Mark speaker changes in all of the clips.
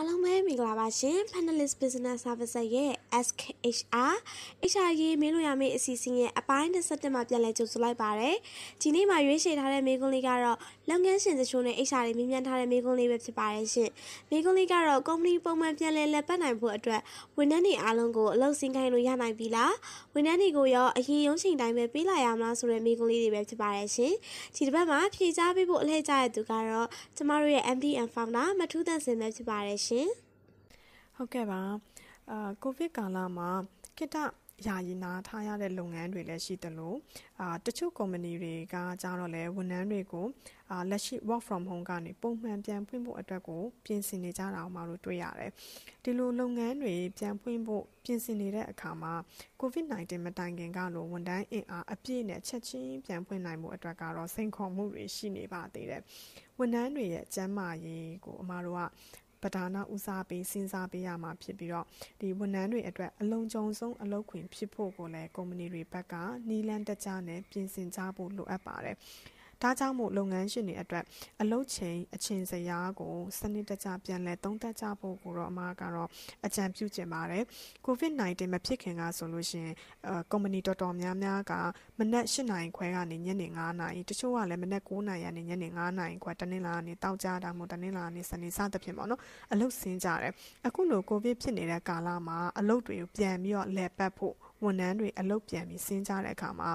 Speaker 1: အားလုံးပဲမင်္ဂလာပါရှင် Panelist Business Services ရဲ့ SKHR HR ရေးမေးလို့ရမယ့်အစီအစဉ်ရဲ့အပိုင်း27မှာပြန်လည်ကြိုဆိုလိုက်ပါရစေ။ဒီနေ့မှာရွေးချယ်ထားတဲ့မေးခွန်းလေးကတော့လုပ်ငန်းရှင်တချို့နဲ့ HR တွေမြင်မြန်ထားတဲ့မေးခွန်းလေးပဲဖြစ်ပါတယ်ရှင်။မေးခွန်းလေးကတော့ company ပုံမှန်ပြန်လည်လက်ပတ်နိုင်ဖို့အတွက်ဝန်ထမ်းတွေအားလုံးကိုအလုပ်စင်ခိုင်းလို့ရနိုင်ပြီလား။ဝန်ထမ်းတွေကိုရောအရေးရုံးချိန်တိုင်းပဲပေးလာရမလားဆိုတဲ့မေးခွန်းလေးတွေပဲဖြစ်ပါတယ်ရှင်။ဒီတစ်ပတ်မှာဖြေကြားပေးဖို့အလှည့်ကျတဲ့သူကတော့ကျမတို့ရဲ့ MD and Founder မထူးသန့်စင်ပဲဖြစ်ပါတယ်ရှင်။ရှင်။ဟုတ်ကဲ့ပါ။အာကိုဗစ်ကာလမှာခိတယာယီနာထားရတဲ့လုပ်ငန်းတွေလည်းရှိသလိုအာတချို့ကုမ္ပဏီတွေကကြတော့လဲဝန်ထမ်းတွေကိုအာလက်ရှိ work from home ကနေပုံမှန်ပြန်ဖွင့်ဖို့အတွက်ကိုပြင်ဆင်နေကြတာအောင်မလို့တွေ့ရတယ်။ဒီလိုလုပ်ငန်းတွေပြန်ဖွင့်ဖို့ပြင်ဆင်နေတဲ့အခါမှာ COVID-19 မတိုင်ခင်ကလိုဝန်ထမ်းအင်အားအပြည့်နဲ့ချက်ချင်းပြန်ဖွင့်နိုင်မှုအတွက်ကတော့စိန်ခေါ်မှုတွေရှိနေပါသေးတယ်။ဝန်ထမ်းတွေရဲ့ကျန်းမာရေးကိုအမတို့ကပဒါနာဦးစားပေးစဉ်းစားပေးရမှာဖြစ်ပြီးတော့ဒီဝန်ထမ်းတွေအတွက်အလုံးကြုံဆုံးအလုပ်ခွင်ဖြစ်ဖို့ကိုလည်းကုမ္ပဏီတွေဘက်ကနီလန်တကြနဲ့ပြင်ဆင်ကြဖို့လိုအပ်ပါတယ်။ဒါကြောင့်မို့လုပ်ငန်းရှင်တွေအတွက်အလုပ်ချိန်အချိန်စရာကိုစနစ်တကျပြန်လည်သုံးသပ်ကြဖို့ကိုတော့အမကတော့အကြံပြုချင်ပါတယ်။ COVID-19 မဖြစ်ခင်ကဆိုလို့ရှိရင်အကုမ္ပဏီတော်တော်များများကမနက်၈နာရီခွဲကနေညနေ9နာရီတချို့ကလည်းမနက်9နာရီကနေညနေ9နာရီခွဲတနင်္လာနေ့တောက်ကြတာမို့တနင်္လာနေ့စနေစသဖြင့်ပေါ့နော်အလုပ်ဆင်းကြတယ်။အခုလို COVID ဖြစ်နေတဲ့ကာလမှာအလုပ်တွေကိုပြန်ပြီးတော့လည်ပတ်ဖို့ဝန်ထမ်းတွေအလုပ်ပြန်ပြီးဆင်းကြတဲ့အခါမှာ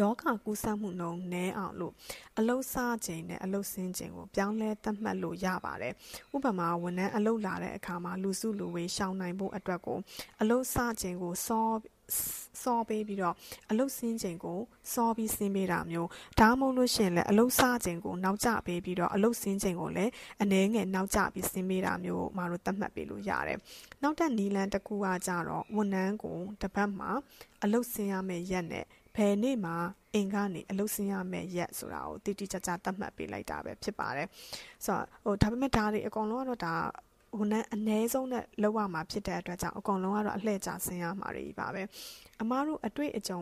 Speaker 1: ယောဂကူးစက်မှုနှုန်းနည်းအောင်လို့အလုတ်စားချိန်နဲ့အလုတ်ဆင်းချိန်ကိုပြောင်းလဲသတ်မှတ်လို့ရပါတယ်။ဥပမာဝန်ထမ်းအလုတ်လာတဲ့အခါမှာလူစုလူဝေးရှောင်နိုင်ဖို့အတွက်ကိုအလုတ်စားချိန်ကိုစောစောပေးပြီးတော့အလုတ်ဆင်းချိန်ကိုစောပြီးဆင်းပေးတာမျိုးဒါမှမဟုတ်လို့ရှင်လည်းအလုတ်ဆချိန်ကိုနောက်ကျပေးပြီးတော့အလုတ်ဆင်းချိန်ကိုလည်းအနည်းငယ်နောက်ကျပြီးဆင်းပေးတာမျိုးမတို့သတ်မှတ်ပေးလို့ရတယ်။နောက်တဲ့နီလန်တစ်ခုကကြတော့ဝန်ထမ်းကိုတစ်ပတ်မှာအလုတ်ဆင်းရမယ့်ရက်နဲ့ဘယ်နေ့မှာအင်ကနေအလုပ်ဆင်းရမယ့်ရက်ဆိုတာကိုတိတိကျကျသတ်မှတ်ပေးလိုက်တာပဲဖြစ်ပါတယ်ဆိုတော့ဟိုဒါပေမဲ့ဒါတွေအကောင်လုံးကတော့ဒါဝန်ထမ်းအ ਨੇ ဆုံးနဲ့လောက်ရမှာဖြစ်တဲ့အတွက်ကြောင့်အကောင်လုံးကတော့အလှည့်ကျဆင်းရမှာတွေပါပဲအမားတို့အတွေ့အကြုံ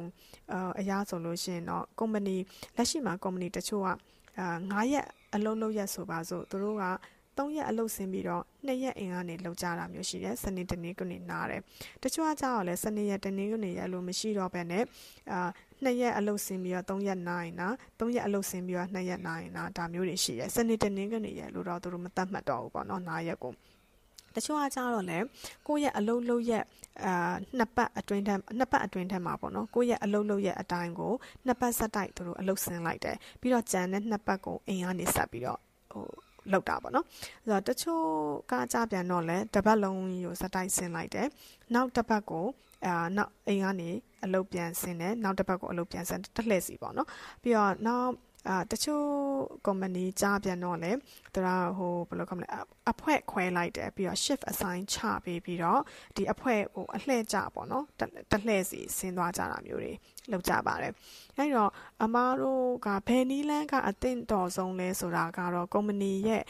Speaker 1: အရာဆိုလို့ရှိရင်တော့ကုမ္ပဏီလက်ရှိမှာကုမ္ပဏီတချို့ကအာ9ရက်အလုံးလုံးရက်ဆိုပါစို့သူတို့က3ရက်အလုပ်ဆင်းပြီးတော့2ရက်အင်ကနေလောက်ကြတာမျိုးရှိတယ်စနေတနေ့ကနေနားတယ်တချို့ကကြတော့လဲစနေရက်တနေ့ကနေရက်လို့မရှိတော့ဘဲနဲ့အာနှစ်ရက်အလုပ်ဆင်းပြီးတော့3ရက်နိုင်တာ3ရက်အလုပ်ဆင်းပြီးတော့2ရက်နိုင်တာဒါမျိုးတွေရှိတယ်စနေတနေ့ကနေရက်လို့တော့သူတို့မတတ်မှတ်တော့ဘူးပေါ့နော်နားရက်ကိုတချို့ကကြတော့လေကိုယ့်ရဲ့အလုံးလုံးရဲ့အာနှစ်ပတ်အတွင်းထက်နှစ်ပတ်အတွင်းထက်မှာပေါ့နော်ကိုယ့်ရဲ့အလုံးလုံးရဲ့အတိုင်းကိုနှစ်ပတ်ဆက်တိုက်သူတို့အလုပ်ဆင်းလိုက်တယ်ပြီးတော့ကြံတဲ့နှစ်ပတ်ကိုအိမ်ကနေဆက်ပြီးတော့ဟိုလောက်တာပေါ့နော်ဆိုတော့တချို့ကကြပြန်တော့လဲတပတ်လုံးကိုစတိုက်ဆင်းလိုက်တယ်နောက်တစ်ပတ်ကိုအာနောက်အိမ်ကနေအလုပ်ပြန်ဆင်းတယ်နောက်တစ်ပတ်ကိုအလုပ်ပြန်ဆင်းတက်လှည့်စီပေါ့နော်ပြီးတော့နောက်အာတချို့ company ကြားပြန်တော့လေသူကဟိုဘယ်လိုခေါမလဲအဖွဲ့ခွဲလိုက်တယ်ပြီးတော့ shift assign ချပေးပြီးတော့ဒီအဖွဲ့ဟိုအလှည့်ကြပေါ့နော်တလှည့်စီဆင်းသွားကြတာမျိုးတွေလုပ်ကြပါတယ်အဲဒီတော့အမားတို့ကဘယ်နည်းလမ်းကအသင့်တော်ဆုံးလဲဆိုတာကတော့ company ရဲ့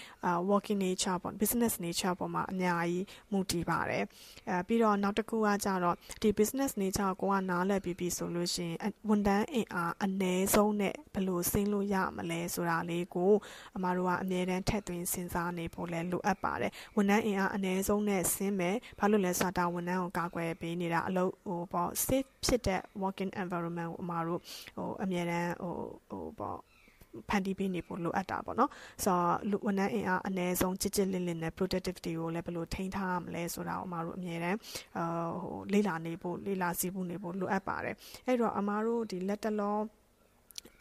Speaker 1: working nature ပေါ့ business nature ပေါ်မှာအများကြီးမူတည်ပါတယ်အဲပြီးတော့နောက်တစ်ခုကကြတော့ဒီ business nature ကိုကနားလည်ပြီးပြီဆိုလို့ရှိရင်ဝန်ထမ်းအင်အားအနည်းဆုံးနဲ့ဘယ်လိုဆင်းလို့ရမလဲဆိုတာလေးကိုအမားတို့ကအမြဲတမ်းထည့်သွင်းစဉ်းစားနေဖို့လဲလိုအပ်အပ်ပါတယ်ဝန်ထမ်းအင်အားအ ਨੇ ဆုံးနဲ့ဆင်းမယ်ဘာလို့လဲဆိုတာဝန်ထမ်းကိုကာကွယ်ပေးနေတာအလုပ်ဟိုပေါ့ safe ဖြစ်တဲ့ working environment ကိုအမတို့ဟိုအမြဲတမ်းဟိုဟိုပေါ့ဖန်တီးပေးနေဖို့လိုအပ်တာပေါ့နော်ဆိုတော့ဝန်ထမ်းအင်အားအ ਨੇ ဆုံးကြစ်ကြစ်လစ်လစ်နဲ့ productivity ကိုလည်းဘယ်လိုထိန်းထားရမလဲဆိုတာကိုအမတို့အမြဲတမ်းဟိုလေ့လာနေဖို့လေ့လာစည်းမှုနေဖို့လိုအပ်ပါတယ်အဲ့တော့အမတို့ဒီလက်တလော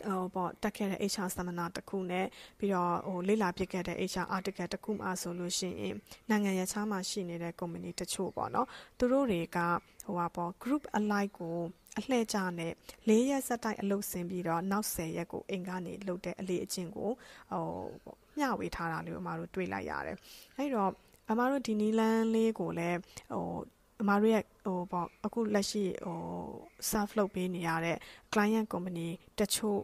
Speaker 1: ဟိုပေါ့တက်ခဲ့တဲ့ HR seminar တစ်ခုနဲ့ပြီးတော့ဟိုလေ့လာပြခဲ့တဲ့ HR article တစ်ခုမှဆိုလို့ရှိရင်နိုင်ငံရခြားမှာရှိနေတဲ့ company တချို့ပေါ့နော်သူတို့တွေကဟိုပါပေါ့ group alike ကိုအလှည့်ကျနဲ့၄ရက်ဆက်တိုက်အလုပ်ဆင်းပြီးတော့နောက်၁၀ရက်ကိုအိမ်ကနေလှုပ်တဲ့အလေးအကျင့်ကိုဟိုပေါ့မျှဝေထားတာလေးအမတို့တွေ့လိုက်ရတယ်အဲဒီတော့အမတို့ဒီနီလန်းလေးကိုလည်းဟိုအမတို့ရဲ့ဟိုပေါ့အခုလက်ရှိဟို self လုပ်ပေးနေရတဲ့ client company တချို့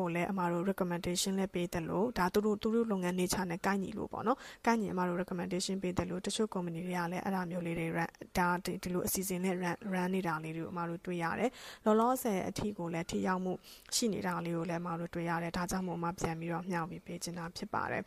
Speaker 1: ကိုလည်းအမတို့ recommendation လည်းပေးတယ်လို့ဒါသူတို့သူတို့လုပ်ငန်း nature နဲ့ကိုက်ညီလို့ပေါ့နော်ကိုက်ညီအမတို့ recommendation ပေးတယ်လို့တချို့ company တွေကလည်းအဲ့ဒါမျိုးလေးတွေ run ဒါဒီလိုအစီအစဉ်နဲ့ run run နေတာလေးတွေကိုအမတို့တွေ့ရတယ်လောလောဆယ်အထီကိုလည်းထိရောက်မှုရှိနေတာလေးကိုလည်းအမတို့တွေ့ရတယ်ဒါကြောင့်မို့အမပြန်ပြီးတော့မျှဝေပေးချင်တာဖြစ်ပါတယ်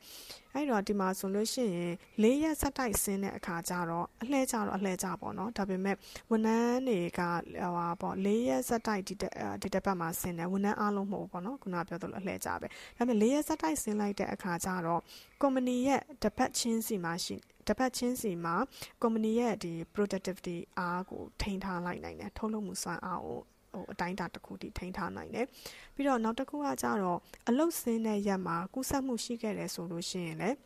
Speaker 1: အဲ့တော့ဒီမှာဆိုလို့ရှိရင်၄ရက်ဆက်တိုက်ဆင်းတဲ့အခါကျတော့အလှဲကြတော့အလှဲကြပေါ့နော်ဒါပေမဲ့ဝန်ထမ်းတွေကဟိုပါပေါ့၄ရက်ဆက်တိုက်ဒီဒီတစ်ပတ်မှာဆင်းတယ်ဝန်ထမ်းအားလုံးမဟုတ်ဘူးပေါ့နော်ခုနပြောသလိုအလှဲကြပဲဒါပေမဲ့၄ရက်ဆက်တိုက်ဆင်းလိုက်တဲ့အခါကျတော့ကုမ္ပဏီရဲ့တစ်ပတ်ချင်းစီမှာရှိတပတ်ချင်းစီမှာကုမ္ပဏီရဲ့ဒီ productivity အားကိုထိန်းထားလိုက်နိုင်တယ်ထုတ်လုပ်မှုစွမ်းအားကိုအတိုင်းအတာတစ်ခုထိထိန်းထားနိုင်တယ်။ပြီးတော့နောက်တစ်ခုကကြတော့အလုတ်ဆင်းတဲ့ရက်မှာကူးစက်မှုရှိခဲ့တယ်ဆိုလို့ရှိရင်လည်း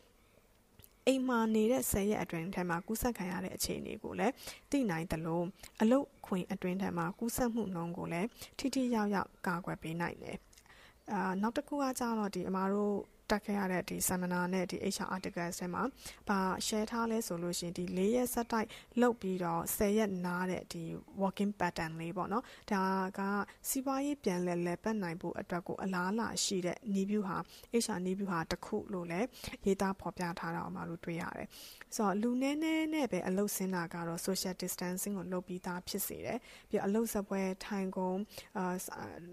Speaker 1: အိမ်မှာနေတဲ့10ရက်အတွင်းထဲမှာကူးစက်ခံရတဲ့အခြေအနေကိုလည်းသိနိုင်သလိုအလုတ်ခွင်အတွင်းထဲမှာကူးစက်မှုနှုန်းကိုလည်းထိထိရောက်ရောက်ကာကွယ်ပေးနိုင်တယ်။အာနောက်တစ်ခုကကြတော့ဒီအမားတို့တက်ခဲ့ရတဲ့ဒီ seminar နဲ့ဒီ HR articles တွေမှာဘာ share ထားလဲဆိုလို့ရှင်ဒီ၄ရက်ဆက်တိုက်လုပ်ပြီးတော့၁၀ရက်နားတဲ့ဒီ working pattern လေးပေါ့နော်ဒါကစီးပွားရေးပြန်လဲလဲပတ်နိုင်ဖို့အတွက်ကိုအလားအလာရှိတဲ့ new view ဟာ HR new view ဟာတစ်ခုလို့လည်းရေးသားဖော်ပြထားတာအမှလို့တွေ့ရတယ်ဆိုတော့လူနည်းနည်းနဲ့ပဲအလုပ်စင်းတာကတော့ social distancing ကိုလုပ်ပြီးသားဖြစ်စေတယ်ပြီးတော့အလုပ်စပွဲထိုင်ကုန်အာ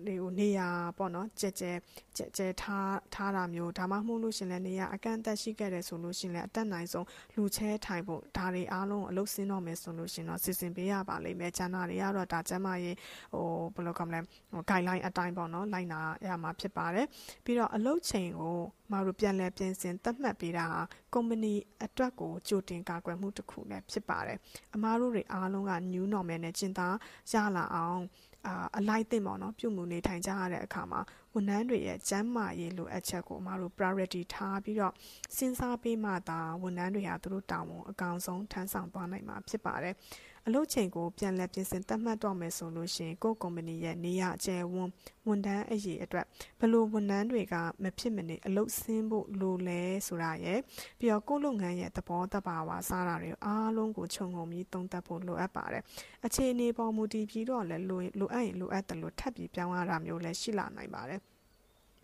Speaker 1: ဒီနေရာပေါ့နော်ကြဲကြဲကြဲကြဲထားထားတာမျိုးဒါမှမဟုတ်လို့ရှင်လည်းနေရအကန့်အသတ်ရှိခဲ့တယ်ဆိုလို့ရှင်လည်းအတက်နိုင်ဆုံးလူချဲထိုင်ဖို့ဒါတွေအားလုံးအလုပ်ဆင်းတော့မယ်ဆိုလို့ရှင်တော့စီစဉ်ပေးရပါလိမ့်မယ်ကျန်တာတွေကတော့ဒါကျမရေးဟိုဘယ်လိုကမလဲဟို guideline အတိုင်းပေါ့နော်လိုက်နာရမှာဖြစ်ပါတယ်ပြီးတော့အလုပ်ချိန်ကိုမတို့ပြန်လဲပြင်ဆင်သတ်မှတ်ပေးတာဟာကုမ္ပဏီအတွက်ကိုကြိုတင်ကာကွယ်မှုတစ်ခုလည်းဖြစ်ပါတယ်အမားတို့တွေအားလုံးက new normal နဲ့ကျင်သားရလာအောင်အာအလိုက်တင်ပေါ့နော်ပြုမှုနေထိုင်ကြရတဲ့အခါမှာဝန်ထမ်းတွေရဲ့ကျန်းမာရေးလိုအပ်ချက်ကိုအမတို့ priority ထားပြီးတော့စဉ်းစားပေးမှသာဝန်ထမ်းတွေဟာသူတို့တာဝန်အကောင်ဆုံးထမ်းဆောင်သွားနိုင်မှာဖြစ်ပါတယ်။အလုပ်ချိန်ကိုပြန်လည်ပြင်ဆင်သတ်မှတ်တော့မယ်ဆိုလို့ရှင်ကိုကုမ္ပဏီရဲ့နေရအကျယ်ဝန်ဝန်ထမ်းအရေးအတွက်ဘလို့ဝန်ထမ်းတွေကမဖြစ်မနေအလုပ်ဆင်းဖို့လိုလဲဆိုတာရဲ့ပြီးတော့ကိုလုပ်ငန်းရဲ့သဘောတဘာဝစားတာတွေအားလုံးကိုခြုံငုံပြီးသုံးသပ်ဖို့လိုအပ်ပါတယ်အခြေအနေပေါ်မူတည်ပြီးတော့လည်းလိုလိုအပ်ရင်လိုအပ်တယ်လို့ထပ်ပြီးပြောင်းရတာမျိုးလည်းရှိလာနိုင်ပါတယ်။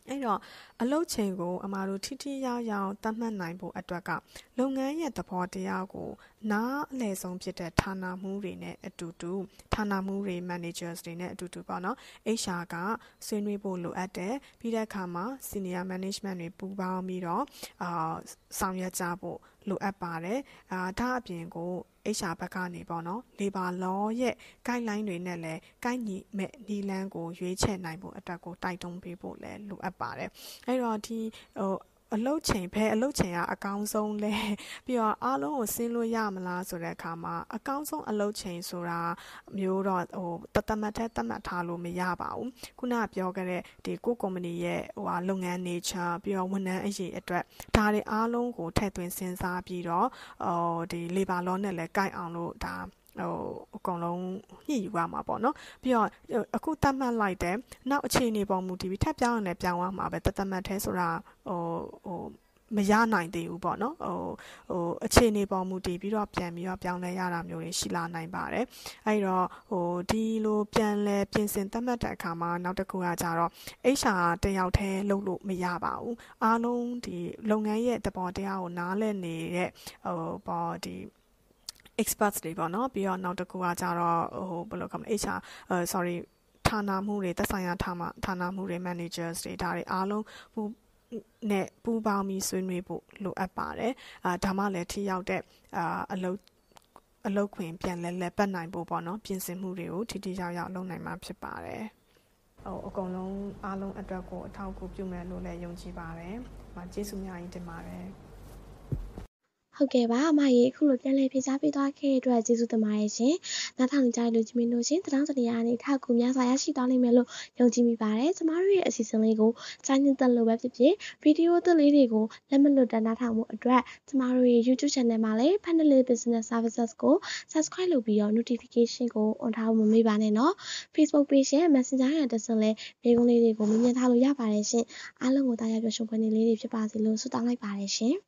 Speaker 1: အဲ့တော့အလုပ်ချိန်ကို အမတို့ထိထိရောက်ရောက်သတ်မှတ်နိုင်ဖို့အတွက်ကလုပ်ငန်းရဲ့သဘောတရားကိုနားအလည်ဆုံးဖြစ်တဲ့ဌာနမှုတွေနဲ့အတူတူဌာနမှုတွေ managers တွေနဲ့အတူတူပေါ့နော် HR ကဆွေးနွေးဖို့လိုအပ်တယ်ပြီးတဲ့အခါမှာ senior management တွေပူးပေါင်းပြီးတော့အာဆောင်ရွက်ကြဖို့လိုအပ်ပါတယ်အာဒါအပြင်ကို HR ဘက်ကနေပေါ့နော် labor law ရဲ့ guideline တွေနဲ့လည်းကိုင်းညီမဲ့နီလန်းကိုရွေးချယ်နိုင်ဖို့အတွက်ကိုတိုက်တွန်းပေးဖို့လည်းလိုအပ်ပါတယ်အဲ့တော့ဒီဟိုအလုတ်ချိန်ဘယ်အလုတ်ချိန်ကအကောင်းဆုံးလဲပြီးတော့အားလုံးကိုဆင်းလို့ရမလားဆိုတဲ့အခါမှာအကောင်းဆုံးအလုတ်ချိန်ဆိုတာမျိုးတော့ဟိုတသမတ်ထဲတတ်မှတ်ထားလို့မရပါဘူးခုနကပြောခဲ့တဲ့ဒီကိုကုမ္ပဏီရဲ့ဟိုဟာလုပ်ငန်း nature ပြီးတော့ဝန်ထမ်းအရေးအတွက်ဒါတွေအားလုံးကိုထည့်သွင်းစဉ်းစားပြီးတော့ဟိုဒီ labor law နဲ့လည်းကိုင်အောင်လို့ဒါဟိုအကုန်လုံးညှိယူရမှာပေါ့နော် ပြီးတော့အခုတတ်မှတ်လိုက်တယ်နောက်အခြေအနေပေါ်မူတည်ပြီးထပ်ပြောင်းရတယ်ပြောင်းရမှာပဲတတ်မှတ်သေးဆိုတာဟိုဟိုမရနိုင်သေးဘူးပေါ့နော်ဟိုဟိုအခြေအနေပေါ်မူတည်ပြီးတော့ပြန်ပြီးတော့ပြောင်းလဲရတာမျိုးတွေရှိလာနိုင်ပါတယ်အဲဒီတော့ဟိုဒီလိုပြန်လဲပြင်ဆင်သတ်မှတ်တဲ့အခါမှာနောက်တစ်ခုကကြတော့ HR တယောက်တည်းလုပ်လို့မရပါဘူးအားလုံးဒီလုပ်ငန်းရဲ့သဘောတရားကိုနားလည်နေတဲ့ဟိုပေါ့ဒီ experts တွေပေါ့နော်ပြီးတော့နောက်တစ်ခုကကြတော့ဟိုဘယ်လိုခေါ်မလဲ HR sorry ဌာနမှုတွေသက်ဆိုင်ရာဌာနဌာနမှုတွေ managers တွေဒါတွေအားလုံးဟိုနဲ့ပူးပေါင်းပြီးဆွေးနွေးဖို့လိုအပ်ပါတယ်အာဒါမှလည်းထိရောက်တဲ့အာအလုပ်အလုပ်ခွင်ပြန်လဲလက်ပတ်နိုင်ဖို့ပေါ့နော်ပြင်ဆင်မှုတွေကိုထိထိရောက်ရောက်လုပ်နိုင်မှာဖြစ်ပါတယ်ဟိုအကုန်လုံးအားလုံးအတွက်ကိုအထောက်အကူပြုမယ်လို့လည်းယုံကြည်ပါတယ်။ကျေးဇူးများကြီးတင်ပါတယ်။ဟုတ်ကဲ့ပါအမရေအခုလိုပြန်လည်ဖြေကြားပေးသွားခဲ့တဲ့အတွက်ကျေးဇူးတင်ပါတယ်ရှင်။နောက်ထောင်ကြရလို့ကျွန်မတို့ရှင်တောင်းစနေရအနေထားကူများစွာရရှိသွားနိုင်မယ်လို့ယုံကြည်မိပါတယ်။ကျမတို့ရဲ့အစီအစဉ်လေးကိုစိုင်းညသက်လို့ပဲဖြစ်ဖြစ်ဗီဒီယိုသစ်လေးတွေကိုလက်မလွတ်တနားထောင်မှုအတွက်ကျမတို့ရဲ့ YouTube Channel မှာလည်း Panelly Business Services ကို Subscribe လုပ်ပြီးတော့ Notification ကို on ထားဖို့မမေ့ပါနဲ့နော်။ Facebook Page ရဲ့ Messenger ရတဲ့ဆင်လေးမိကုန်းလေးတွေကိုမြင်မြင်ထားလို့ရပါတယ်ရှင်။အားလုံးကိုတာယာပြောရှုံခွင့်လေးတွေဖြစ်ပါစေလို့ဆုတောင်းလိုက်ပါတယ်ရှင်။